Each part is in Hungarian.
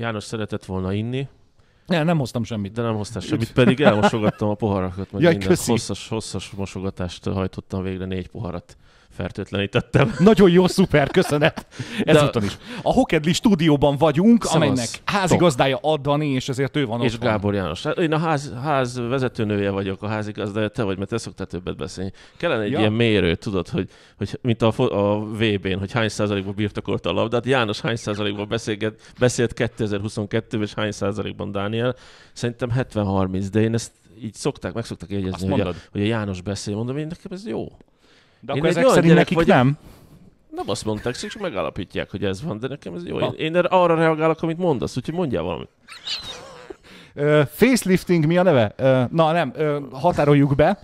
János szeretett volna inni. Ne, nem hoztam semmit. De nem hoztam semmit, pedig elmosogattam a poharakat, meg Jaj, Köszi. Hosszas, hosszas mosogatást hajtottam végre, négy poharat fertőtlenítettem. Nagyon jó, szuper, köszönet. Ezúton is. A Hokedli stúdióban vagyunk, Szavaz. amelynek házigazdája adani Dani, és ezért ő van És otthon. Gábor János. Hát én a ház, ház vezetőnője vagyok, a házigazdája, te vagy, mert te szoktál többet beszélni. Kellene egy ja. ilyen mérő, tudod, hogy, hogy mint a, a VB-n, hogy hány százalékban birtokolta a labdát. János hány százalékban beszélget, beszélt 2022-ben, és hány százalékban Dániel. Szerintem 70-30, de én ezt így szokták, meg szokták jegyezni, hogy a, hogy a János beszél, mondom, én nekem ez jó. De én akkor ezek szerint nekik vagy... nem? Nem azt mondták, csak megállapítják, hogy ez van, de nekem ez jó. Ha. Én, én arra reagálok, amit mondasz, úgyhogy mondjál valamit facelifting mi a neve? na nem, ö, határoljuk be.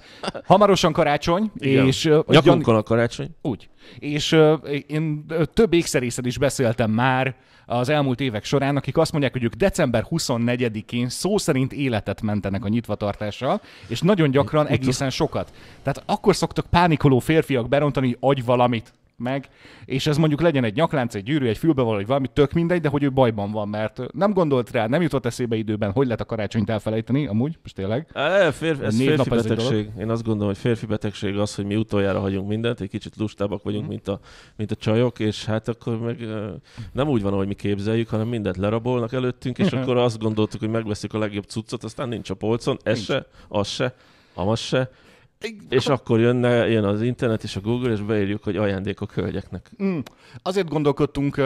Hamarosan karácsony. és ö, Nyakunkon a karácsony. Úgy. És ö, én több ékszerészel is beszéltem már az elmúlt évek során, akik azt mondják, hogy ők december 24-én szó szerint életet mentenek a nyitvatartással, és nagyon gyakran egészen sokat. Tehát akkor szoktak pánikoló férfiak berontani, hogy adj valamit meg, és ez mondjuk legyen egy nyaklánc, egy gyűrű, egy fülbevaló, vagy valami, tök mindegy, de hogy ő bajban van, mert nem gondolt rá, nem jutott eszébe időben, hogy lehet a karácsonyt elfelejteni, amúgy, most tényleg. E, férfi, ez Név férfi betegség. Ez Én azt gondolom, hogy férfi betegség az, hogy mi utoljára hagyunk mindent, egy kicsit lustábbak vagyunk, mm. mint, a, mint a csajok, és hát akkor meg nem úgy van, ahogy mi képzeljük, hanem mindent lerabolnak előttünk, és mhm. akkor azt gondoltuk, hogy megveszik a legjobb cuccot, aztán nincs a polcon, ez nincs. se, az se, amaz se, és akkor jönne, jön az internet és a Google, és beírjuk, hogy ajándékok hölgyeknek. Mm. Azért gondolkodtunk uh,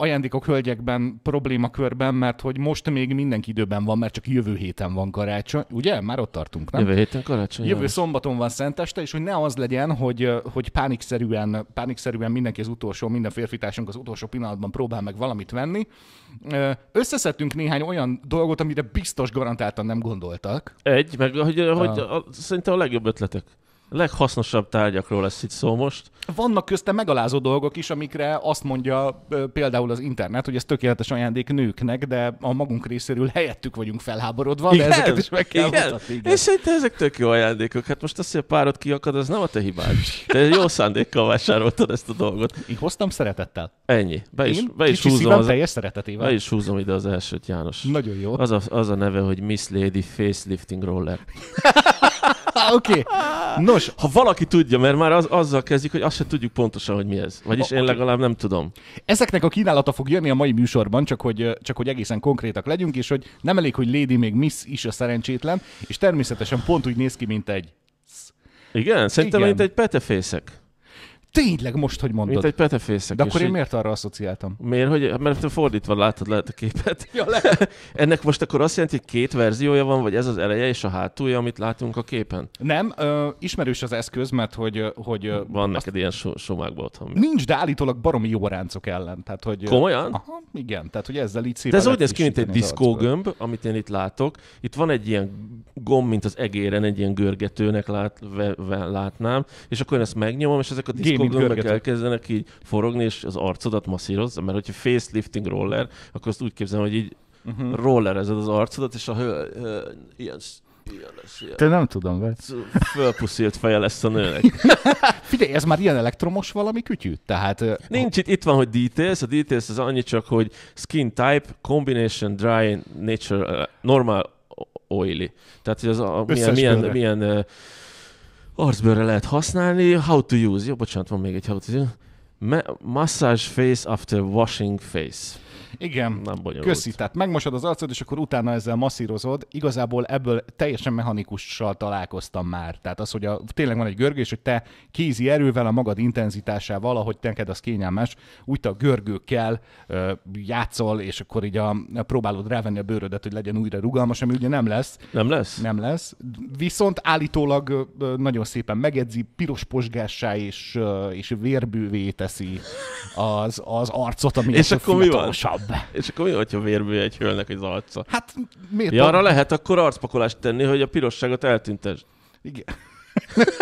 ajándékok hölgyekben problémakörben, mert hogy most még mindenki időben van, mert csak jövő héten van karácsony, ugye? Már ott tartunk, nem? Jövő héten karácsony. Jövő jön. szombaton van szenteste, és hogy ne az legyen, hogy, hogy pánikszerűen, pánikszerűen mindenki az utolsó, minden férfitársunk az utolsó pillanatban próbál meg valamit venni. Összeszedtünk néhány olyan dolgot, amire biztos garantáltan nem gondoltak. Egy, meg hogy, hogy a, szerintem a legjobb ötlet ötletek. A leghasznosabb tárgyakról lesz itt szó most. Vannak közte megalázó dolgok is, amikre azt mondja például az internet, hogy ez tökéletes ajándék nőknek, de a magunk részéről helyettük vagyunk felháborodva, igen, de ezeket is meg kell igen. mutatni. Igen. És szerintem ezek tök jó ajándékok. Hát most azt, hogy a párod kiakad, az nem a te hibád. Te jó szándékkal vásároltad ezt a dolgot. Én hoztam szeretettel. Ennyi. Be is, Én be is húzom az, teljes szeretetével. Be is húzom ide az elsőt, János. Nagyon jó. Az a, az a neve, hogy Miss Lady Facelifting Roller. Oké. Okay. Nos. Ha valaki tudja, mert már az, azzal kezdik, hogy azt se tudjuk pontosan, hogy mi ez. Vagyis én legalább nem tudom. Ezeknek a kínálata fog jönni a mai műsorban, csak hogy, csak hogy egészen konkrétak legyünk, és hogy nem elég, hogy Lady még Miss is a szerencsétlen, és természetesen pont úgy néz ki, mint egy... Igen, szerintem Igen. egy petefészek. Tényleg most, hogy mondod. Mint egy petefészek. De akkor én miért arra asszociáltam? Miért? Hogy, mert te fordítva látod lehet a képet. Ja, lehet. Ennek most akkor azt jelenti, hogy két verziója van, vagy ez az eleje és a hátulja, amit látunk a képen? Nem, ö, ismerős az eszköz, mert hogy... hogy van azt... neked ilyen so- somákban otthon. Nincs, de állítólag baromi jó ráncok ellen. Tehát, hogy, Komolyan? Aha, igen, tehát hogy ezzel így De ez úgy néz ki, mint egy diszkógömb, amit én itt látok. Itt van egy ilyen gomb, mint az egéren, egy ilyen görgetőnek lát, ve, ve, látnám, és akkor én ezt megnyomom, és ezek a diszkó fognak, elkezdenek így forogni, és az arcodat masszírozza, mert hogyha facelifting roller, akkor azt úgy képzelem, hogy így uh-huh. rollerezed az arcodat, és a hő, hő ilyen Ilyen lesz, ilyen. Te nem tudom, vagy? Fölpuszílt feje lesz a nőnek. Figyelj, ez már ilyen elektromos valami kütyű, tehát... Nincs itt, itt van, hogy details, a details az annyi csak, hogy skin type, combination, dry, nature, normal, oily. Tehát, hogy az a, milyen, milyen, milyen, milyen Arcbőrre lehet használni. How to use. Jó, bocsánat, van még egy how to use. Massage face after washing face. Igen, nem bonyolult. Köszi, tehát megmosod az arcod, és akkor utána ezzel masszírozod. Igazából ebből teljesen mechanikussal találkoztam már. Tehát az, hogy a, tényleg van egy görgés, hogy te kézi erővel, a magad intenzitásával, ahogy neked az kényelmes, úgy te a görgőkkel ö, játszol, és akkor így a, próbálod rávenni a bőrödet, hogy legyen újra rugalmas, ami ugye nem lesz. Nem lesz? Nem lesz. Viszont állítólag ö, nagyon szépen megedzi, piros posgássá és, ö, és vérbővé teszi az, az arcot, ami és akkor mi van? ebbe. És akkor mi, hogyha vérbő egy hölnek az arca? Hát miért? Ja, arra lehet akkor arcpakolást tenni, hogy a pirosságot eltüntes. Igen.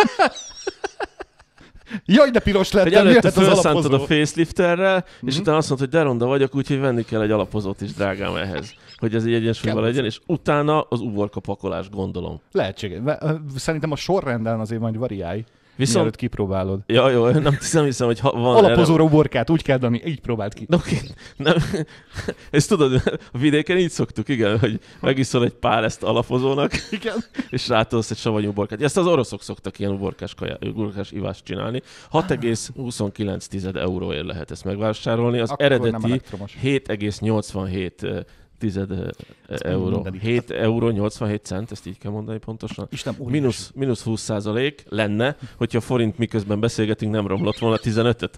Jaj, de piros lett. Hogy előtte hát felsszántod a facelifterrel, mm-hmm. és mhm. utána azt mondtad, hogy deronda vagyok, úgyhogy venni kell egy alapozót is, drágám, ehhez. Hogy ez egy egyensúlyban legyen, és utána az uborka pakolás, gondolom. Lehetséges. Szerintem a sorrenden azért majd variálj. Viszont... Mielőtt kipróbálod. Ja, jó, nem, hiszem, hiszem, hogy ha van Alapozó erre... roborkát, úgy kell dani, így próbált ki. Okay. Nem, ezt tudod, a vidéken így szoktuk, igen, hogy megiszol egy pár ezt alapozónak, igen. és rátolsz egy savanyú borkát. Ezt az oroszok szoktak ilyen borkás, kaja, borkás ivást csinálni. 6,29 euróért lehet ezt megvásárolni. Az Akkor eredeti 7,87 tized euró. 7 euró 87 cent, ezt így kell mondani pontosan. Isten, mínusz, mínusz 20 százalék lenne, hogyha forint miközben beszélgetünk nem romlott volna 15-öt.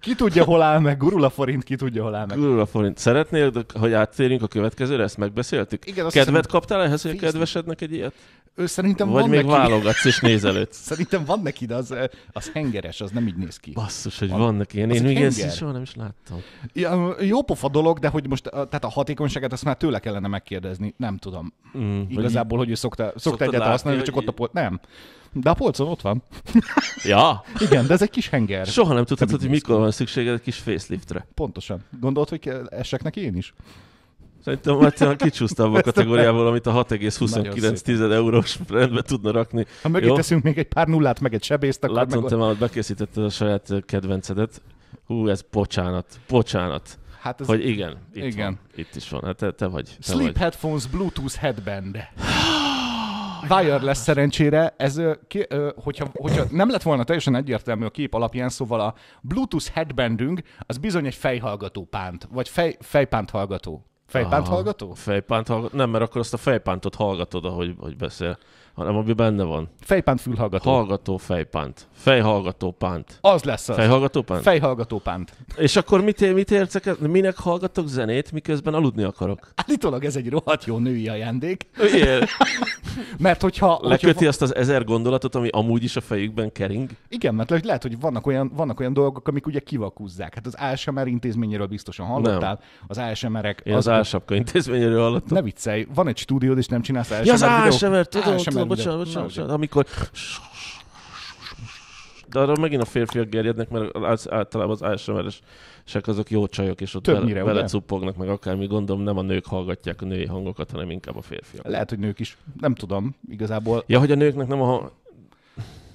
ki tudja, hol áll meg? Gurul a forint, ki tudja, hol áll meg. Gurul a forint. Szeretnél, hogy áttérjünk a következőre? Ezt megbeszéltük? Igen, Kedvet hiszem, kaptál ehhez, hogy a kedvesednek egy ilyet? Ő szerintem Vagy van még neki... válogatsz és nézelőd? szerintem van neki, de az, eh, az hengeres, az nem így néz ki. Basszus, hogy van, van neki. Én, én még ezt soha nem is láttam. Ja, jó pofa dolog, de hogy most eh, tehát a hatékonyságát azt már tőle kellene megkérdezni. Nem tudom. Mm, Igazából, hogy, hogy ő szokta, szokta, szokta egyet látni, használni, hogy... csak ott a polc... Nem. De a polcon ott van. Ja. Igen, de ez egy kis henger. Soha nem tudhatod, hogy mikor van szükséged egy kis faceliftre. Pontosan. Gondolod, hogy esek neki én is? Szerintem Matyan kicsúsztam a kategóriából, amit a 6,29 eurós rendbe tudna rakni. Ha mögé Jó? teszünk még egy pár nullát, meg egy sebészt, akkor Látom, meg... te már bekészítetted a saját kedvencedet. Hú, ez bocsánat, bocsánat. Hát ez... Hogy igen, itt, igen. Van, itt is van. Hát te, te vagy. Te Sleep vagy. headphones, Bluetooth headband. Wireless szerencsére, ez, ki, hogyha, hogyha nem lett volna teljesen egyértelmű a kép alapján, szóval a Bluetooth headbandünk, az bizony egy fejhallgató pánt, vagy fej, fejpánt hallgató. Fejpánt Aha. hallgató? Fejpánt hallgató? Nem, mert akkor azt a fejpántot hallgatod, ahogy hogy beszél hanem ami benne van. Fejpánt fülhallgató. Hallgató fejpánt. Fejhallgató pánt. Az lesz az. Fejhallgató pánt? Fejhallgató pánt. És akkor mit, mit értek? Minek hallgatok zenét, miközben aludni akarok? Állítólag ez egy rohadt jó női ajándék. Igen. mert hogyha... Leköti hogyha... azt az ezer gondolatot, ami amúgy is a fejükben kering? Igen, mert lehet, hogy vannak olyan, vannak olyan dolgok, amik ugye kivakúzzák. Hát az ASMR intézményéről biztosan hallottál. Nem. Az ASMR-ek... Én az, az ASMR intézményéről hallottam. Ne viccelj, van egy stúdiód, és nem csinálsz ASMR ja, az videók? ASMR, tudom, ASMR bocsánat, bocsánat, bocsánat, bocsánat, amikor de arra megint a férfiak gerjednek, mert az, általában az ASMR-esek azok jó csajok, és ott Többnyire, vele, cuppognak, meg akármi, gondolom nem a nők hallgatják a női hangokat, hanem inkább a férfiak. Lehet, hogy nők is. Nem tudom, igazából. Ja, hogy a nőknek nem a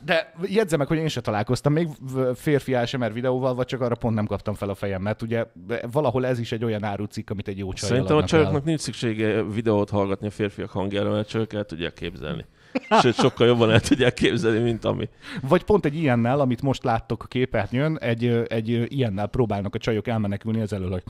de jegyzem meg, hogy én se találkoztam még férfi ASMR videóval, vagy csak arra pont nem kaptam fel a fejem, mert ugye valahol ez is egy olyan árucikk, amit egy jó csaj Szerintem a csajoknak nincs szüksége videót hallgatni a férfiak hangjára, mert csak el tudják képzelni. Sőt, sokkal jobban el tudják képzelni, mint ami. Vagy pont egy ilyennel, amit most láttok a képernyőn, egy, egy ilyennel próbálnak a csajok elmenekülni az elől, hogy...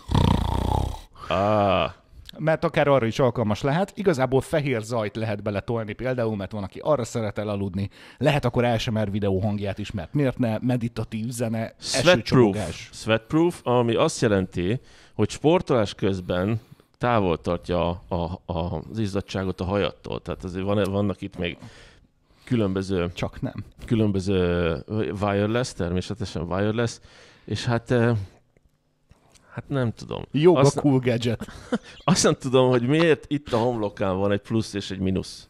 Ah mert akár arra is alkalmas lehet. Igazából fehér zajt lehet beletolni például, mert van, aki arra szeret elaludni. Lehet akkor ASMR videó hangját is, mert miért ne meditatív zene, Sweatproof. Sweatproof, ami azt jelenti, hogy sportolás közben távol tartja a, a, a, az izzadságot a hajattól. Tehát azért van, vannak itt még különböző... Csak nem. Különböző wireless, természetesen wireless, és hát eh, Hát nem tudom. Jobb a cool gadget. Azt nem tudom, hogy miért itt a homlokán van egy plusz és egy mínusz.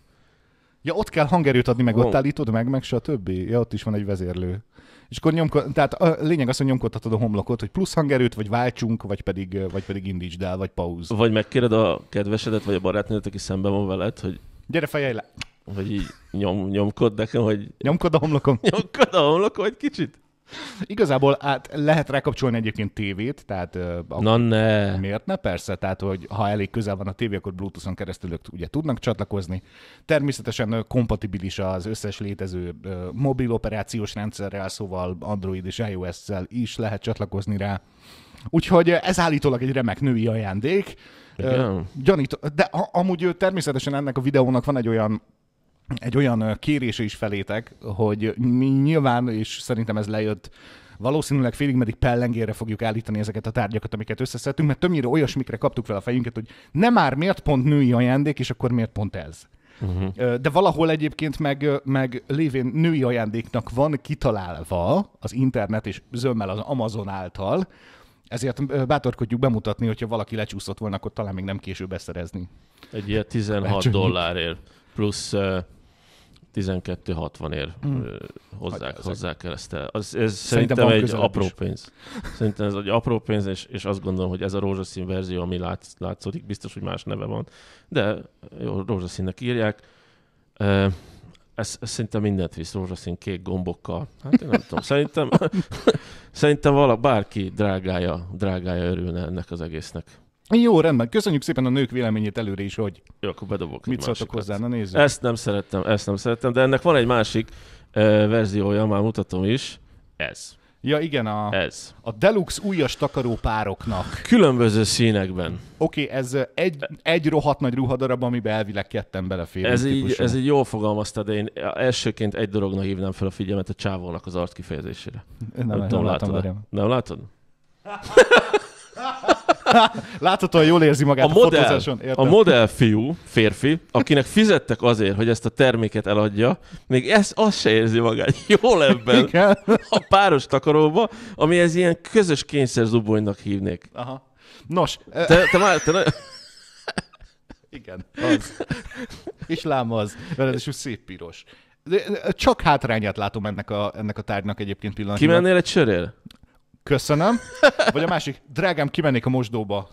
Ja, ott kell hangerőt adni, meg oh. ott állítod meg, meg se a többi. Ja, ott is van egy vezérlő. És akkor nyomko, tehát a lényeg az, hogy nyomkodhatod a homlokot, hogy plusz hangerőt, vagy váltsunk, vagy pedig, vagy pedig indítsd el, vagy pauz. Vagy megkéred a kedvesedet, vagy a barátnődet, aki szemben van veled, hogy... Gyere, fejelj le! Vagy így nyom, nyomkod nekem, hogy... Nyomkod a homlokom. Nyomkod a homlokom egy kicsit. Igazából át lehet rákapcsolni egyébként tévét, tehát Na ne. miért ne? Persze, tehát hogy ha elég közel van a tévé, akkor Bluetooth-on keresztül ők ugye tudnak csatlakozni. Természetesen kompatibilis az összes létező mobil operációs rendszerrel, szóval Android és iOS-szel is lehet csatlakozni rá. Úgyhogy ez állítólag egy remek női ajándék. Igen. Gyanít, de amúgy természetesen ennek a videónak van egy olyan egy olyan kérés is felétek, hogy mi nyilván, és szerintem ez lejött valószínűleg félig meddig pellengére fogjuk állítani ezeket a tárgyakat, amiket összeszedtünk, mert többnyire olyasmikre kaptuk fel a fejünket, hogy nem már miért pont női ajándék, és akkor miért pont ez. Uh-huh. De valahol egyébként meg, meg lévén női ajándéknak van kitalálva az internet és zömmel az Amazon által, ezért bátorkodjuk bemutatni, hogyha valaki lecsúszott volna, akkor talán még nem később beszerezni. Egy ilyen 16 dollárért plusz 12.60 ér hmm. hozzá, ezt el. Az, ez szerintem, szerintem egy apró is. pénz. Szerintem ez egy apró pénz, és, és azt gondolom, hogy ez a rózsaszín verzió, ami látsz, látszódik, biztos, hogy más neve van, de jó, rózsaszínnek írják. E, ez, ez szerintem mindent visz rózsaszín kék gombokkal. Hát én nem tudom. Szerintem, szerintem vala, bárki drágája, drágája örülne ennek az egésznek. Jó, rendben. Köszönjük szépen a nők véleményét előre is, hogy Jó, akkor bedobok mit szóltok hozzá. Na nézzük. Ezt nem szerettem, ezt nem szerettem, de ennek van egy másik uh, verziója, már mutatom is. Ez. Ja igen, a, ez. a deluxe újas takaró pároknak. Különböző színekben. Oké, okay, ez egy, egy rohadt nagy ruhadarab, amiben elvileg ketten beleférünk. Ez így, ez így jól fogalmazta, de én elsőként egy dologra hívnám fel a figyelmet a csávónak az kifejezésére. Nem, nem, nem, látod, látod? nem látod? Láthatóan jól érzi magát a, a modell, a, a modell fiú, férfi, akinek fizettek azért, hogy ezt a terméket eladja, még ezt azt se érzi magát jól ebben Igen. a páros takaróba, ami ez ilyen közös kényszer zubonynak hívnék. Aha. Nos. Te, te már... Te nagyon... Igen, az. És lám az. is szép piros. De csak hátrányát látom ennek a, ennek a tárgynak egyébként pillanatban. Kimennél egy sörél? köszönöm. Vagy a másik, drágám, kimennék a mosdóba.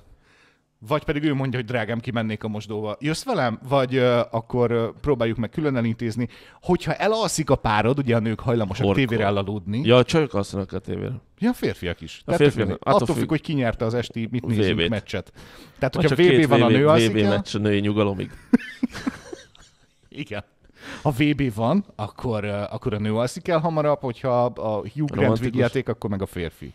Vagy pedig ő mondja, hogy drágám, kimennék a mosdóba. Jössz velem? Vagy uh, akkor uh, próbáljuk meg külön elintézni. Hogyha elalszik a párod, ugye a nők hajlamosak Horkol. tévére elaludni. Ja, csak alszanak a tévére. Ja, a férfiak is. A Tehát férfiak. Attól, függ, függ, hogy ki nyerte az esti mit nézünk VB-t. meccset. Tehát, hogyha VB van VB, a nő, az VB meccs a női nyugalomig. igen. Ha VB van, akkor, akkor a nő alszik el hamarabb, hogyha a Hugh Grant játék, akkor meg a férfi.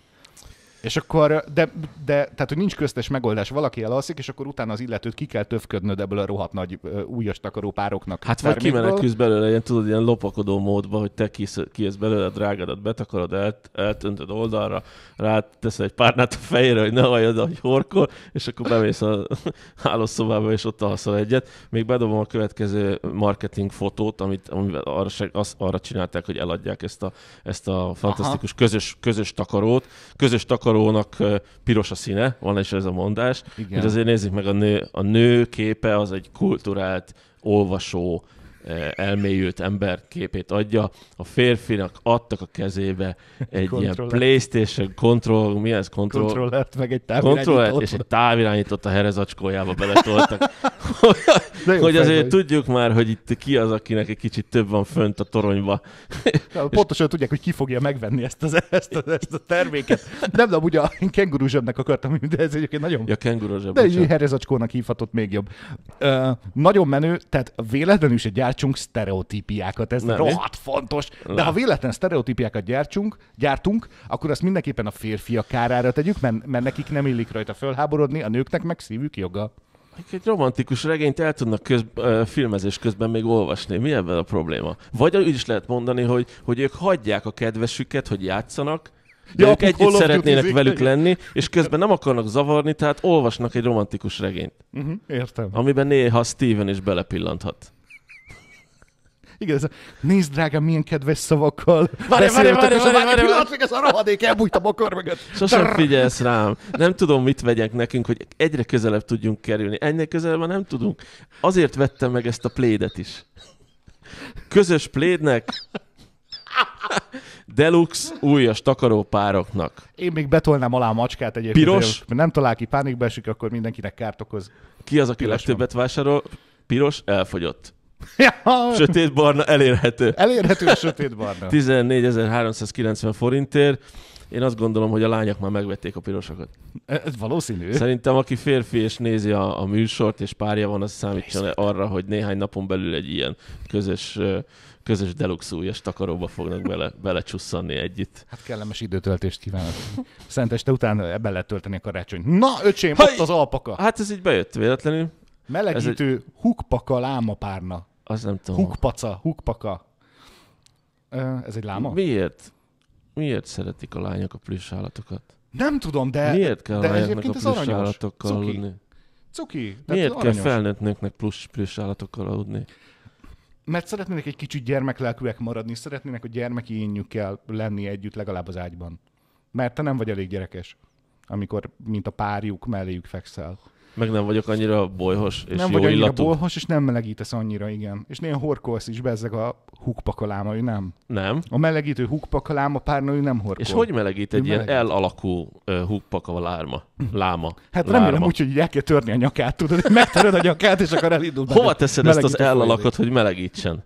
És akkor, de, de tehát, hogy nincs köztes megoldás, valaki elalszik, és akkor utána az illetőt ki kell töfködnöd ebből a rohadt nagy újas takaró pároknak. Hát vagy kimenekülsz belőle, ilyen, tudod, ilyen lopakodó módba, hogy te kisz, kijössz belőle, drágadat, betakarod, el, eltöntöd oldalra, rá teszel egy párnát a fejére, hogy ne halljad, hogy horkol, és akkor bemész a hálószobába, és ott alszol egyet. Még bedobom a következő marketing fotót, amit, amivel arra, az, arra csinálták, hogy eladják ezt a, ezt a fantasztikus Aha. közös, közös takarót. Közös takaró varrónak piros a színe, van is ez a mondás. Igen. Hogy azért nézzük meg, a nő, a nő képe az egy kulturált, olvasó, E, elmélyült képét adja. A férfinak adtak a kezébe egy ilyen PlayStation control, mi ez? Control, controllert, meg egy távirányítót. és egy távirányított a herezacskójába beletoltak. hogy, hogy azért vagy. tudjuk már, hogy itt ki az, akinek egy kicsit több van fönt a toronyba. Na, pontosan tudják, hogy ki fogja megvenni ezt, az, ezt, a, ezt a terméket. Nem, de ugye a kenguru zsebnek akartam, de ez egyébként nagyon... Ja, kenguru zseb. De egy herezacskónak hívhatott még jobb. Uh, nagyon menő, tehát véletlenül is egy gyár gyártsunk sztereotípiákat, ez nem, rohadt mi? fontos. De nem. ha véletlen sztereotípiákat gyártsunk, gyártunk, akkor azt mindenképpen a férfiak kárára tegyük, mert, mert nekik nem illik rajta fölháborodni, a nőknek meg szívük joga. Egy romantikus regényt el tudnak köz, filmezés közben még olvasni. Mi ebben a probléma? Vagy úgy is lehet mondani, hogy, hogy ők hagyják a kedvesüket, hogy játszanak, de ja, ők együtt szeretnének velük lenni, és közben nem akarnak zavarni, tehát olvasnak egy romantikus regényt. Uh-huh, értem. Amiben néha Steven is belepillanthat. Igen, ez a, nézd drágám, milyen kedves szavakkal várj, beszéltek, várj, várj, várj, várj, pillanat, még ez a rohadék elbújtam a bokor Sosem figyelsz rám. Nem tudom, mit vegyek nekünk, hogy egyre közelebb tudjunk kerülni. Ennél közelebb nem tudunk. Azért vettem meg ezt a plédet is. Közös plédnek Deluxe újas takarópároknak. Én még betolnám alá a macskát egyébként. Piros? Mert nem talál ki, pánikba esik, akkor mindenkinek kárt okoz. Ki az, aki Piros legtöbbet vásárol? Piros elfogyott. Ja. Sötétbarna elérhető. Elérhető a sötétbarna. 14.390 forintért. Én azt gondolom, hogy a lányok már megvették a pirosokat. Ez valószínű. Szerintem, aki férfi és nézi a, a műsort, és párja van, az számítson Részt. arra, hogy néhány napon belül egy ilyen közös, közös deluxe újas takaróba fognak bele, belecsusszanni együtt. Hát kellemes időtöltést kívánok. Szent este után ebben lehet tölteni a karácsony. Na, öcsém, Haj! ott az alpaka! Hát ez így bejött véletlenül. Melegítő egy... hukpaka lámapárna. Az nem tudom. Hukpaca, hukpaka. Ez egy láma? Miért? Miért szeretik a lányok a plusz állatokat? Nem tudom, de... Miért kell de lányoknak a plusz állatokkal Cuki. aludni? Cuki. De Miért kell felnőtt nőknek plusz, plusz állatokkal aludni? Mert szeretnének egy kicsit gyermeklelkűek maradni, szeretnének a gyermeki énjükkel lenni együtt legalább az ágyban. Mert te nem vagy elég gyerekes, amikor mint a párjuk melléjük fekszel. Meg nem vagyok annyira bolyhos és Nem jó vagy annyira illatú. bolyhos, és nem melegítesz annyira, igen. És néha horkolsz is be ezek a hukpakaláma, hogy nem. Nem. A melegítő hukpakaláma párna, hogy nem horkol. És hogy melegít egy ilyen melegít. elalakú uh, Láma. Hát lárma. remélem úgy, hogy el kell törni a nyakát, tudod, hogy megtöröd a nyakát, és akkor elindul. Hova teszed ezt az elalakot, hogy melegítsen?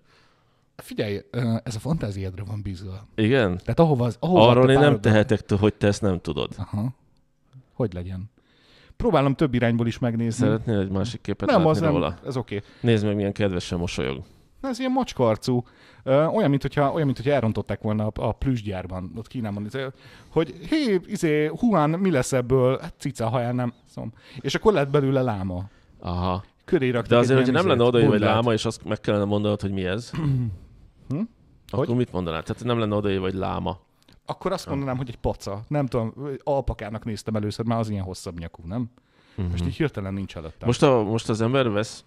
Figyelj, ez a fantáziádra van bízva. Igen? Tehát ahova az... Ahova Arról én nem tehetek, hogy te ezt nem tudod. Aha. Hogy legyen? Próbálom több irányból is megnézni. Szeretnél egy másik képet nem, az nem, róla? ez oké. Okay. Nézd meg, milyen kedvesen mosolyog. Na, ez ilyen macskarcú. Olyan, mintha olyan, mint hogyha elrontották volna a, a plüsgyárban, ott Kínában. Izé, hogy hé, izé, Huan, mi lesz ebből? Hát cica haján nem. Szom. És akkor lett belőle láma. Aha. Köré De azért, hogyha nem lenne odaírva egy láma, és azt meg kellene mondanod, hogy mi ez, hm? akkor hogy? mit mondanál? Tehát nem lenne odaírva vagy láma akkor azt mondanám, hogy egy paca. Nem tudom, alpakának néztem először, már az ilyen hosszabb nyakú, nem? Uh-huh. Most mhm. így hirtelen nincs előttem. Most, a, most az ember vesz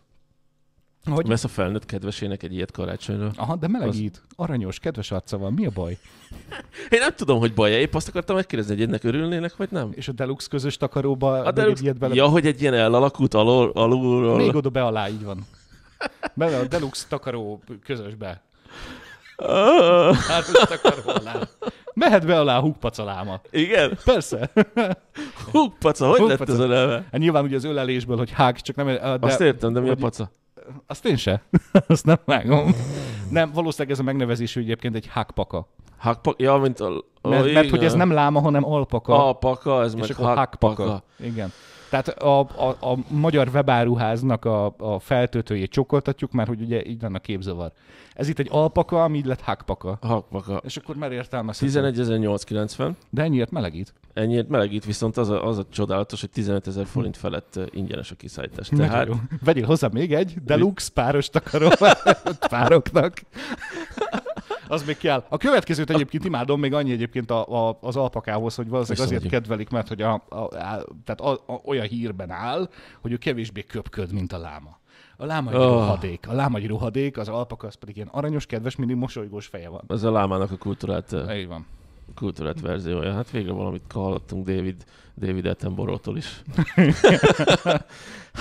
hogy? Vesz a felnőtt kedvesének egy ilyet karácsonyra. Aha, de melegít. Az... Aranyos, kedves arca van. Mi a baj? Én nem tudom, hogy baj. Épp azt akartam megkérdezni, hogy ennek örülnének, vagy nem? És a deluxe közös takaróba a deluxe... egy ilyet bele... Ja, hogy egy ilyen elalakult alul... alul... Még oda be alá, így van. Bele a deluxe takaró közösbe. Árulát Mehet be alá a húgpacaláma. Igen? Persze. Húgpaca, hogy húgpaca. lett ez a neve? Hát nyilván ugye az ölelésből, hogy hág, csak nem... De, Azt értem, de mi a paca? Azt én se. Azt nem vágom. Nem, valószínűleg ez a megnevezés egyébként egy hákpaka. Hákpaka? Ja, mint a... mert, mert hogy ez nem láma, hanem alpaka. Alpaka, ez és meg hákpaka. Igen. Tehát a, a, a magyar webáruháznak a, a feltöltőjét csokoltatjuk, mert hogy ugye így van a képzavar. Ez itt egy alpaka, ami így lett hakpaka. Hakpaka. És akkor már értelmezhető. 11.890. De ennyiért melegít. Ennyiért melegít, viszont az a, az a csodálatos, hogy 15 ezer forint felett ingyenes a kiszállítás. Tehát... Jó. Vegyél hozzá még egy deluxe páros takaró pároknak az még kell. A következőt egyébként imádom, még annyi egyébként a, a, az alpakához, hogy valószínűleg azért kedvelik, mert hogy a, a, a, tehát a, a, olyan hírben áll, hogy ő kevésbé köpköd, mint a láma. A láma egy oh. Ah. ruhadék. A láma egy ruhadék, az alpaka az pedig ilyen aranyos, kedves, mindig mosolygós feje van. Ez a lámának a kultúrát. Eh. Így van kultúrát verziója. Hát végre valamit hallottunk David, David Attenborough-tól is.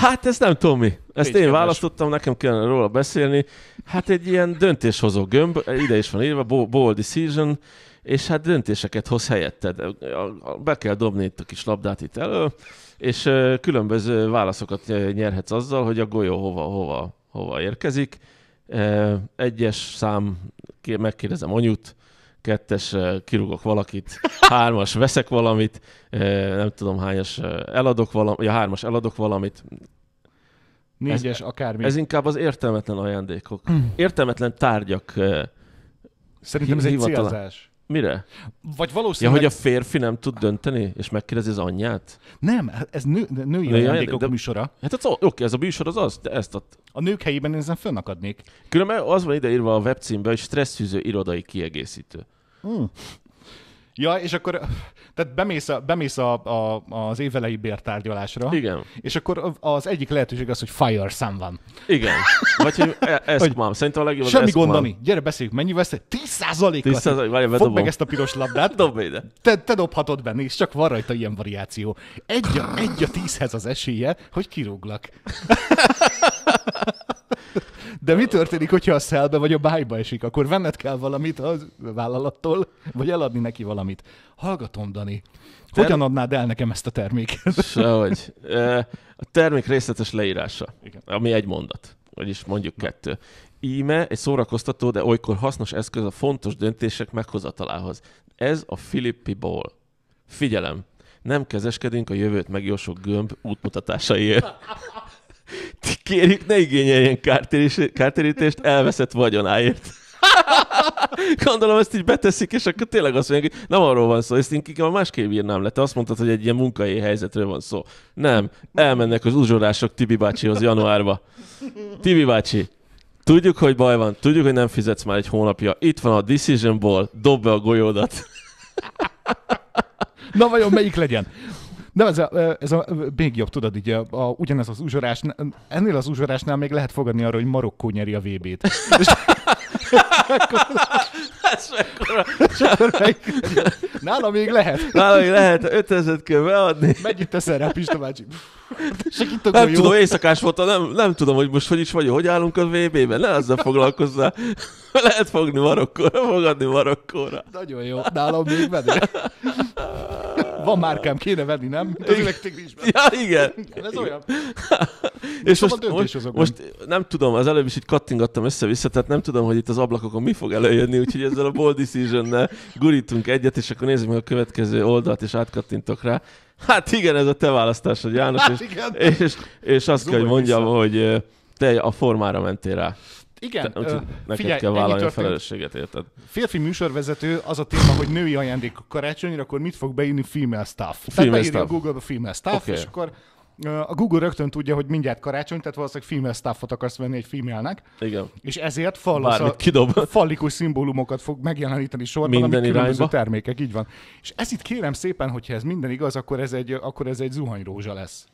hát ezt nem tudom mi. Ezt én választottam, nekem kellene róla beszélni. Hát egy ilyen döntéshozó gömb, ide is van írva, bold decision, és hát döntéseket hoz helyetted. Be kell dobni itt a kis labdát itt elő, és különböző válaszokat nyerhetsz azzal, hogy a golyó hova, hova, hova érkezik. Egyes szám, megkérdezem anyut, kettes kirúgok valakit, hármas veszek valamit, nem tudom hányas eladok valamit, ja, hármas eladok valamit. Négyes, ez, akármi. Ez inkább az értelmetlen ajándékok. Hmm. Értelmetlen tárgyak. Szerintem ez egy célzás. Mire? Vagy valószínűleg... Ja, hogy a férfi nem tud dönteni, és megkérdezi az anyját? Nem, ez nő, női nő, ajándékok de... műsora. Hát ez, oké, ez a műsor az az, de ezt a... A nők helyében ezen fönnakadnék. Különben az van ideírva a webcímbe, hogy stresszűző irodai kiegészítő. Mm. Ja, és akkor tehát bemész, a, bemész a, a, az évelei bértárgyalásra. Igen. És akkor az egyik lehetőség az, hogy fire someone. Igen. Vagy hogy e, ezt mám. Szerintem a legjobb Semmi gond, Dani. Gyere, beszéljük. Mennyi vesz? 10 százalék. 10 százalék, Fogd meg ezt a piros labdát. Dobd ide. Te, te dobhatod benne, és csak van rajta ilyen variáció. Egy a, egy a tízhez az esélye, hogy kirúglak. De mi történik, hogyha a szelbe vagy a bájba esik? Akkor venned kell valamit a vállalattól, vagy eladni neki valamit. Hallgatom, Dani. Ter... Hogyan adnád el nekem ezt a terméket? Sehogy. A termék részletes leírása, Igen. ami egy mondat, vagyis mondjuk kettő. Íme egy szórakoztató, de olykor hasznos eszköz a fontos döntések meghozatalához. Ez a Filippi Ball. Figyelem, nem kezeskedünk a jövőt megjósok gömb útmutatásaiért. Kérjük, ne igényeljen kártérítést, elveszett vagyonáért. Gondolom, ezt így beteszik, és akkor tényleg azt mondják, hogy nem arról van szó, ezt inkább másképp írnám le. Te azt mondtad, hogy egy ilyen munkai helyzetről van szó. Nem, elmennek az uzsorások Tibi bácsihoz januárba. Tibi bácsi, tudjuk, hogy baj van, tudjuk, hogy nem fizetsz már egy hónapja. Itt van a Decision Ball, dobd be a golyódat. Na vajon melyik legyen? De ez a, ez a még jobb, tudod, így a, a, ugyanez az uzsorás, ennél az uzsorásnál még lehet fogadni arra, hogy Marokkó nyeri a VB-t. Nálam még lehet. nálam még lehet, 5000 kell beadni. Mennyit teszel szerep, Pista bácsi? nem jó. tudom, éjszakás volt, nem, nem tudom, hogy most hogy is vagy, hogy állunk a VB-ben, ne azzal foglalkozzál. Lehet fogni Marokkóra, fogadni Marokkóra. Nagyon jó, nálam még menő van márkám, kéne venni, nem? Az üvegtigrisben. Ja, igen. igen. ez olyan. És most, most, most, nem tudom, az előbb is itt kattingattam össze-vissza, tehát nem tudom, hogy itt az ablakokon mi fog előjönni, úgyhogy ezzel a bold decision gurítunk egyet, és akkor nézzük meg a következő oldalt, és átkattintok rá. Hát igen, ez a te választásod, János, hát és, igen. és, és, azt Zúl kell, hogy mondjam, vissza. hogy te a formára mentél rá. Igen. Te, ö, neked figyelj, kell vállalni a felelősséget, érted? Férfi műsorvezető, az a téma, hogy női ajándék karácsonyra, akkor mit fog beírni female staff? Female tehát beírja staff. a google ba female staff, okay. és akkor a Google rögtön tudja, hogy mindjárt karácsony, tehát valószínűleg female staffot akarsz venni egy female-nek. Igen. És ezért fallikus szimbólumokat fog megjeleníteni sorban, minden amik különböző termékek, így van. És ez itt kérem szépen, hogyha ez minden igaz, akkor ez egy, akkor ez egy zuhanyrózsa lesz.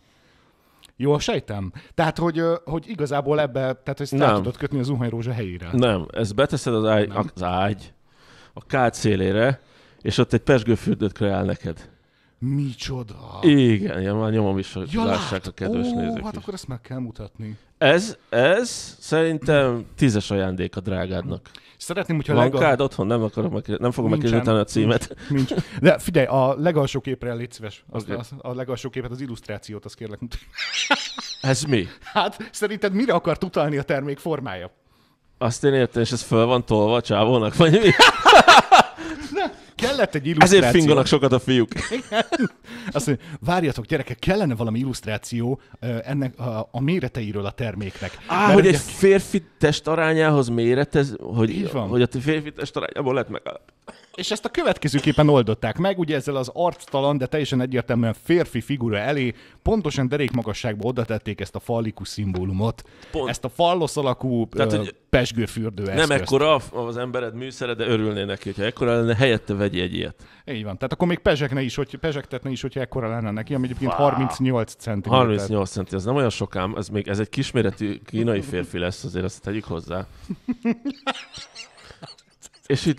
Jól sejtem? Tehát, hogy, hogy igazából ebbe, tehát hogy nem. tudod kötni az Rózsa helyére. Nem, ezt beteszed az ágy, nem. az ágy a kád szélére, és ott egy pesgőfürdőt kreál neked. Micsoda! Igen, ja, már nyomom is, hogy ja, lássák a kedves Ó, nézők hát is. akkor ezt meg kell mutatni. Ez, ez szerintem tízes ajándék a drágádnak. Szeretném, hogyha Van legal... otthon, nem akarom nem fogom megkérdezni a címet. Nincs. De figyelj, a legalsó képre légy szíves. Az, okay. az, a legalsó képet, az illusztrációt, azt kérlek. ez mi? Hát szerinted mire akart utalni a termék formája? Azt én értem, és ez föl van tolva a csávónak, vagy mi? kellett egy illusztráció. Ezért finganak sokat a fiúk. Azt mondja, várjatok gyerekek, kellene valami illusztráció ennek a, a méreteiről a terméknek. Á, Mert hogy egy férfi arányához méretez, hogy, hogy a férfi arányából lett meg és ezt a következőképpen oldották meg, ugye ezzel az arctalan, de teljesen egyértelműen férfi figura elé, pontosan derékmagasságba oda tették ezt a fallikus szimbólumot, Pont. ezt a fallosz alakú Tehát, hogy pesgőfürdő Nem eszközt. ekkora az embered műszere, de örülné neki, hogyha ekkora lenne, helyette vegye egy ilyet. Így van, tehát akkor még pezsekne is, hogy pezsektetne is, hogyha ekkora lenne neki, ami egyébként wow. 38 cm. 38 cm, ez nem olyan sokám, ez még ez egy kisméretű kínai férfi lesz, azért ezt tegyük hozzá. És itt